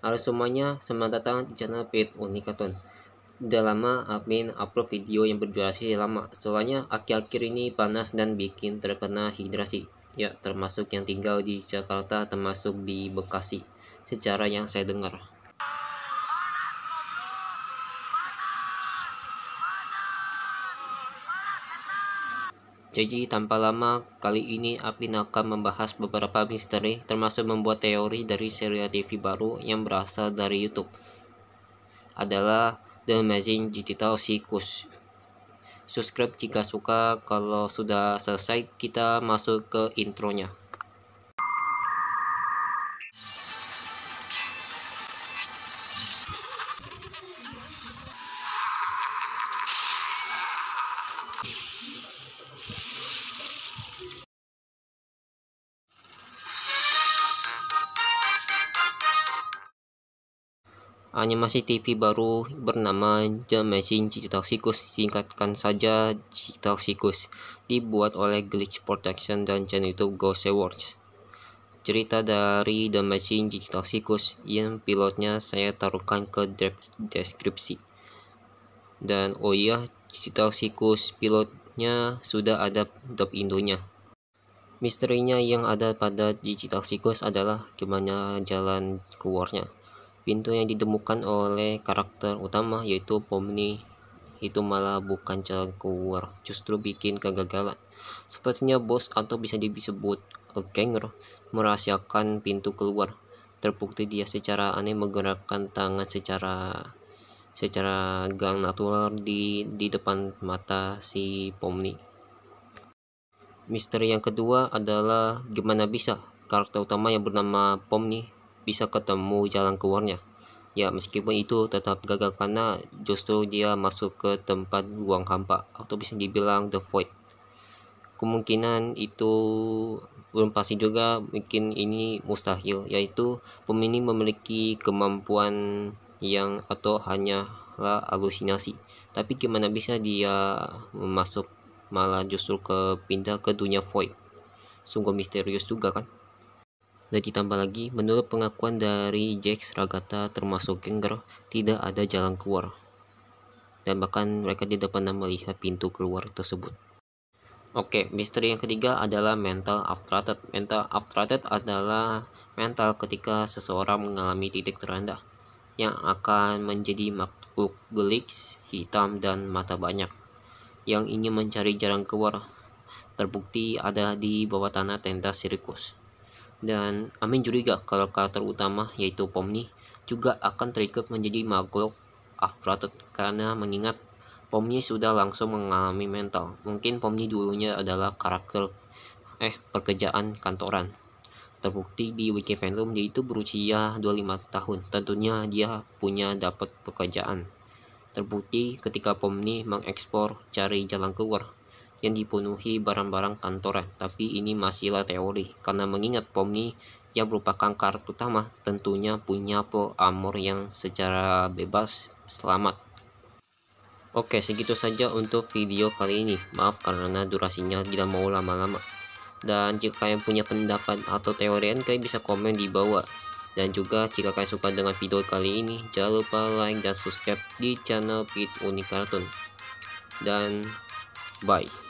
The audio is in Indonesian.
Halo semuanya, selamat datang di channel Pit Unikaton. Udah lama admin upload video yang berdurasi lama, soalnya akhir-akhir ini panas dan bikin terkena hidrasi. Ya, termasuk yang tinggal di Jakarta, termasuk di Bekasi, secara yang saya dengar. Jadi tanpa lama kali ini Apin akan membahas beberapa misteri termasuk membuat teori dari serial TV baru yang berasal dari YouTube adalah The Amazing Digital Circus. Subscribe jika suka, kalau sudah selesai kita masuk ke intronya. animasi TV baru bernama The Machine Digital Circus, singkatkan saja Digital Circus, dibuat oleh Glitch Protection dan channel YouTube Ghost Awards. Cerita dari The Machine Digital Circus yang pilotnya saya taruhkan ke deskripsi. Dan oh iya, Digital Circus pilotnya sudah ada dub indonya. Misterinya yang ada pada Digital Circus adalah gimana jalan keluarnya. Pintu yang ditemukan oleh karakter utama yaitu Pomni itu malah bukan jalan keluar, justru bikin kegagalan. Sepertinya bos atau bisa disebut a eh, ganger merahasiakan pintu keluar. Terbukti dia secara aneh menggerakkan tangan secara secara gang natural di di depan mata si Pomni. Misteri yang kedua adalah gimana bisa karakter utama yang bernama Pomni bisa ketemu jalan keluarnya. Ya, meskipun itu tetap gagal karena justru dia masuk ke tempat ruang hampa atau bisa dibilang the void. Kemungkinan itu belum pasti juga mungkin ini mustahil yaitu pemini memiliki kemampuan yang atau hanyalah alusinasi. Tapi gimana bisa dia masuk malah justru ke pindah ke dunia void? Sungguh misterius juga kan? Dan ditambah lagi, menurut pengakuan dari Jack Ragata termasuk Gengger, tidak ada jalan keluar. Dan bahkan mereka tidak pernah melihat pintu keluar tersebut. Oke, misteri yang ketiga adalah mental abstracted. Mental abstracted adalah mental ketika seseorang mengalami titik terendah yang akan menjadi makhluk gelik, hitam, dan mata banyak yang ingin mencari jalan keluar. Terbukti ada di bawah tanah tenda sirkus. Dan Amin curiga kalau karakter utama yaitu Pomni juga akan terikut menjadi makhluk Afratot karena mengingat Pomni sudah langsung mengalami mental. Mungkin Pomni dulunya adalah karakter eh pekerjaan kantoran. Terbukti di Wiki Fandom dia itu berusia 25 tahun. Tentunya dia punya dapat pekerjaan. Terbukti ketika Pomni mengekspor cari jalan keluar yang dipenuhi barang-barang kantoran, eh, tapi ini masihlah teori, karena mengingat Pomni yang merupakan kartu utama tentunya punya pro amor yang secara bebas selamat. Oke segitu saja untuk video kali ini, maaf karena durasinya tidak mau lama-lama. Dan jika kalian punya pendapat atau teorian kalian bisa komen di bawah. Dan juga jika kalian suka dengan video kali ini, jangan lupa like dan subscribe di channel Pit Unik Kartun. Dan bye.